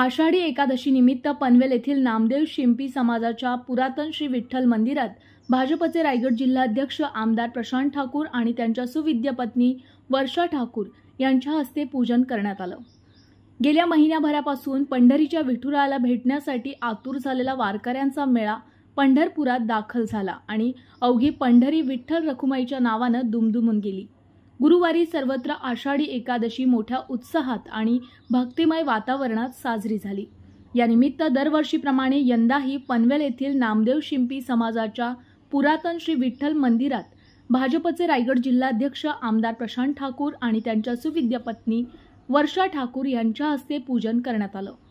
आषाढी एकादशी निमित्त पनवेल येथील नामदेव शिंपी समाजाच्या पुरातन श्री विठ्ठल मंदिरात भाजपचे रायगड जिल्हाध्यक्ष आमदार प्रशांत ठाकूर आणि त्यांच्या सुविद्य पत्नी वर्षा ठाकूर यांच्या हस्ते पूजन करण्यात आलं गेल्या महिन्याभरापासून पंढरीच्या विठुराला भेटण्यासाठी आतूर झालेला वारकऱ्यांचा मेळा पंढरपुरात दाखल झाला आणि अवघी पंढरी विठ्ठल रखुमाईच्या नावानं दुमदुमून गेली गुरुवारी सर्वत्र आषाढी एकादशी मोठ्या उत्साहात आणि भक्तिमय वातावरणात साजरी झाली यानिमित्त दरवर्षीप्रमाणे यंदाही पनवेल येथील नामदेव शिंपी समाजाच्या पुरातन श्री विठ्ठल मंदिरात भाजपचे रायगड जिल्हाध्यक्ष आमदार प्रशांत ठाकूर आणि त्यांच्या सुविद्य पत्नी वर्षा ठाकूर यांच्या हस्ते पूजन करण्यात आलं